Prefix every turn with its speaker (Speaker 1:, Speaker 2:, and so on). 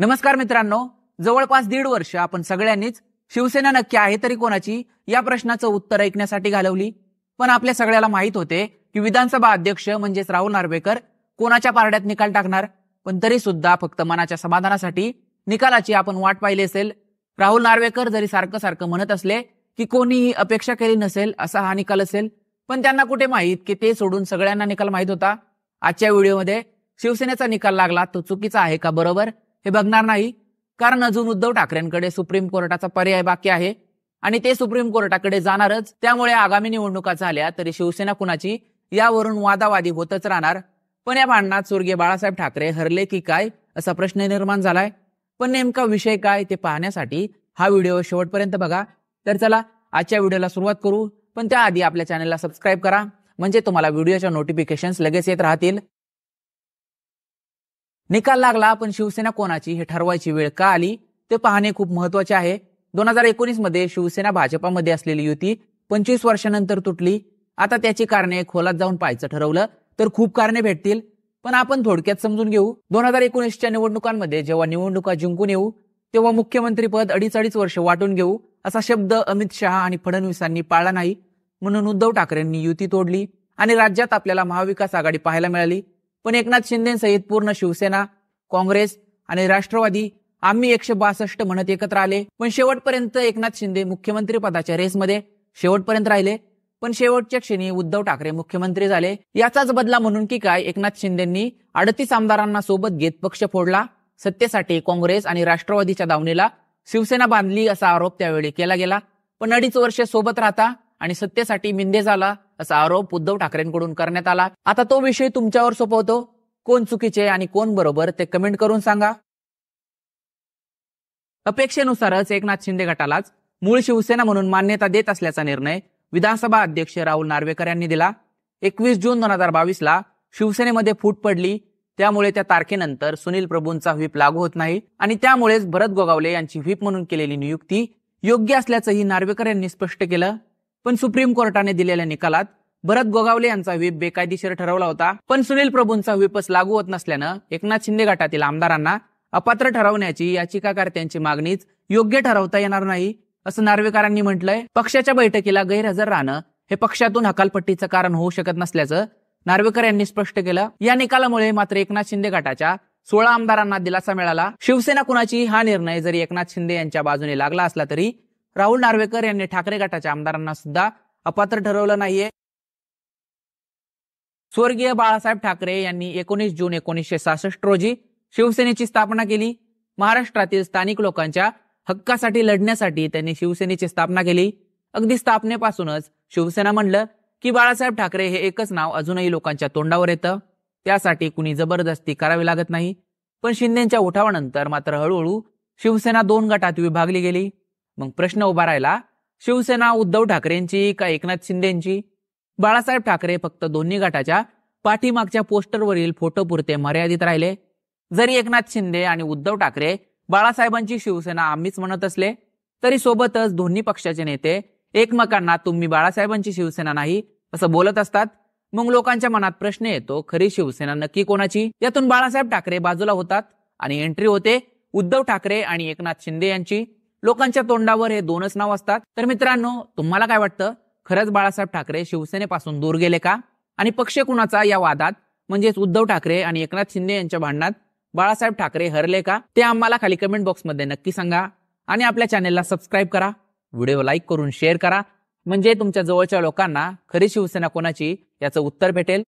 Speaker 1: नमस्कार मित्रांनो जवळपास दीड वर्ष आपण सगळ्यांनीच शिवसेना नक्की आहे तरी कोणाची या प्रश्नाचं उत्तर ऐकण्यासाठी घालवली पण आपल्या सगळ्याला माहीत होते की विधानसभा अध्यक्ष म्हणजेच राहुल नार्वेकर कोणाच्या पारड्यात निकाल टाकणार पण तरी सुद्धा फक्त मनाच्या समाधानासाठी निकालाची आपण वाट पाहिली असेल राहुल नार्वेकर जरी सारखं सारखं म्हणत असले की कोणीही अपेक्षा केली नसेल असा हा निकाल असेल पण त्यांना कुठे माहीत की ते सोडून सगळ्यांना निकाल माहीत होता आजच्या व्हिडिओमध्ये शिवसेनेचा निकाल लागला तो चुकीचा आहे का बरोबर हे बघणार नाही कारण अजून उद्धव ठाकरेंकडे सुप्रीम कोर्टाचा पर्याय बाकी आहे आणि ते सुप्रीम कोर्टाकडे जाणारच त्यामुळे आगामी निवडणुका झाल्या तरी शिवसेना कुणाची यावरून वादावादी होतच राहणार पण या भांडणात स्वर्गीय बाळासाहेब ठाकरे हरले की काय असा प्रश्न निर्माण झालाय पण नेमका विषय काय ते पाहण्यासाठी हा व्हिडिओ शेवटपर्यंत बघा तर चला आजच्या व्हिडिओला सुरुवात करू पण त्याआधी आपल्या चॅनलला सबस्क्राईब करा म्हणजे तुम्हाला व्हिडिओच्या नोटिफिकेशन्स लगेच येत राहतील निकाल लागला पण शिवसेना कोणाची हे ठरवायची वेळ का आली ते पाहणे खूप महत्वाचे आहे दोन हजार एकोणीस मध्ये शिवसेना भाजपामध्ये असलेली युती पंचवीस वर्षानंतर तुटली आता त्याची कारणे खोलात जाऊन पाहायचं ठरवलं तर खूप कारणे भेटतील पण आपण थोडक्यात समजून घेऊ दोन हजार एकोणीसच्या निवडणुकांमध्ये जेव्हा निवडणुका जिंकून येऊ तेव्हा मुख्यमंत्रीपद अडीच अडीच वर्ष वाटून घेऊ असा शब्द अमित शहा आणि फडणवीसांनी पाळला नाही म्हणून उद्धव ठाकरेंनी युती तोडली आणि राज्यात आपल्याला महाविकास आघाडी पाहायला मिळाली पण एकनाथ शिंदेसहित पूर्ण शिवसेना काँग्रेस आणि राष्ट्रवादी आम्ही एकशे बासष्ट म्हणत एकत्र आले पण शेवटपर्यंत एकनाथ शिंदे मुख्यमंत्री पदाच्या रेसमध्ये शेवटपर्यंत राहिले पण शेवटच्या क्षणी उद्धव ठाकरे मुख्यमंत्री झाले याचाच बदला म्हणून की काय एकनाथ शिंदेंनी अडतीस आमदारांना सोबत घेत पक्ष फोडला सत्तेसाठी काँग्रेस आणि राष्ट्रवादीच्या दावणीला शिवसेना बांधली असा आरोप त्यावेळी केला गेला पण अडीच वर्षे सोबत राहता आणि सत्तेसाठी मिंदे झाला असा आरोप उद्धव ठाकरेंकडून करण्यात आला आता तो विषय तुमच्यावर सोपवतो कोण चुकीचे आणि कोण बरोबर ते कमेंट करून सांगा अपेक्षेनुसारच एकनाथ शिंदे गटालाच मूळ शिवसेना म्हणून मान्यता देत असल्याचा निर्णय विधानसभा अध्यक्ष राहुल नार्वेकर यांनी दिला एकवीस जून दोन हजार बावीसला शिवसेनेमध्ये फूट पडली त्यामुळे त्या तारखेनंतर सुनील प्रभूंचा व्हीप लागू होत नाही आणि त्यामुळेच भरत गोगावले यांची व्हीप म्हणून केलेली नियुक्ती योग्य असल्याचंही नार्वेकर यांनी स्पष्ट केलं पण सुप्रीम कोर्टाने दिलेल्या निकालात भरत गोगावले यांचा व्हीप बेकायदेशीर ठरवला होता पण सुनील प्रभूंचा व्हीपच लागू होत नसल्यानं एकनाथ शिंदे गटातील आमदारांना अपात्र ठरवण्याची याचिकाकर्त्यांची मागणीच योग्य ठरवता येणार नाही असं नार्वेकरांनी म्हटलंय पक्षाच्या बैठकीला गैरहजर राहणं हे पक्षातून हकालपट्टीचं कारण होऊ शकत नसल्याचं नार्वेकर यांनी स्पष्ट केलं या निकालामुळे मात्र एकनाथ शिंदे गटाच्या सोळा आमदारांना दिलासा मिळाला शिवसेना कुणाची हा निर्णय जरी एकनाथ शिंदे यांच्या बाजूने लागला असला तरी राहुल नार्वेकर यांनी ठाकरे गटाच्या आमदारांना सुद्धा अपात्र ठरवलं नाहीये स्वर्गीय बाळासाहेब ठाकरे यांनी एकोणीस जून एकोणीसशे सहासष्ट रोजी शिवसेनेची स्थापना केली महाराष्ट्रातील स्थानिक लोकांच्या हक्कासाठी लढण्यासाठी त्यांनी शिवसेनेची स्थापना केली अगदी स्थापनेपासूनच शिवसेना म्हणलं की बाळासाहेब ठाकरे हे एकच नाव अजूनही लोकांच्या तोंडावर येतं त्यासाठी कुणी जबरदस्ती करावी लागत नाही पण शिंदेच्या उठावानंतर मात्र हळूहळू शिवसेना दोन गटात विभागली गेली मग प्रश्न उभा राहिला शिवसेना उद्धव ठाकरेंची का एकनाथ शिंदेची बाळासाहेब ठाकरे फक्त दोन्ही गटाच्या पाठीमागच्या पोस्टरवरील फोटो पुरते मर्यादित राहिले जरी एकनाथ शिंदे आणि उद्धव ठाकरे बाळासाहेबांची शिवसेना आम्हीच म्हणत असले तरी सोबतच दोन्ही पक्षाचे नेते एकमेकांना तुम्ही बाळासाहेबांची शिवसेना नाही असं बोलत असतात मग लोकांच्या मनात प्रश्न येतो खरी शिवसेना नक्की कोणाची यातून बाळासाहेब ठाकरे बाजूला होतात आणि एंट्री होते उद्धव ठाकरे आणि एकनाथ शिंदे यांची लोकांच्या तोंडावर हे दोनच नाव असतात तर मित्रांनो तुम्हाला काय वाटतं खरंच बाळासाहेब ठाकरे शिवसेनेपासून दूर गेले का आणि पक्ष कुणाचा या वादात म्हणजेच उद्धव ठाकरे आणि एकनाथ शिंदे यांच्या भांडणात बाळासाहेब ठाकरे हरले का ते आम्हाला खाली कमेंट बॉक्समध्ये नक्की सांगा आणि आपल्या चॅनेलला सबस्क्राईब करा व्हिडिओ लाईक करून शेअर करा म्हणजे तुमच्या जवळच्या लोकांना खरी शिवसेना कोणाची याचं उत्तर भेटेल